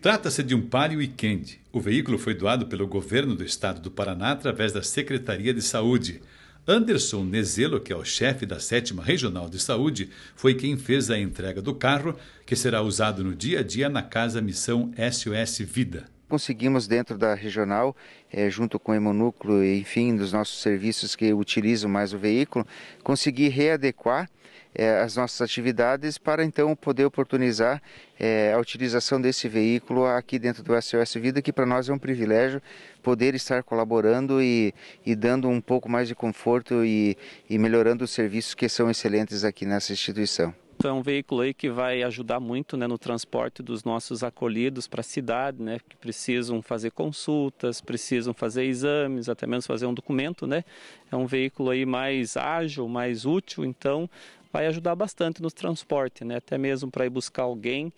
Trata-se de um Palio Weekend. O veículo foi doado pelo governo do estado do Paraná através da Secretaria de Saúde. Anderson Nezelo, que é o chefe da 7 Regional de Saúde, foi quem fez a entrega do carro, que será usado no dia a dia na Casa Missão SOS Vida. Conseguimos dentro da regional, é, junto com o Hemonúcleo, enfim, dos nossos serviços que utilizam mais o veículo, conseguir readequar é, as nossas atividades para então poder oportunizar é, a utilização desse veículo aqui dentro do SOS Vida, que para nós é um privilégio poder estar colaborando e, e dando um pouco mais de conforto e, e melhorando os serviços que são excelentes aqui nessa instituição é um veículo aí que vai ajudar muito né, no transporte dos nossos acolhidos para a cidade, né, que precisam fazer consultas, precisam fazer exames, até mesmo fazer um documento, né? É um veículo aí mais ágil, mais útil, então vai ajudar bastante no transporte, né? Até mesmo para ir buscar alguém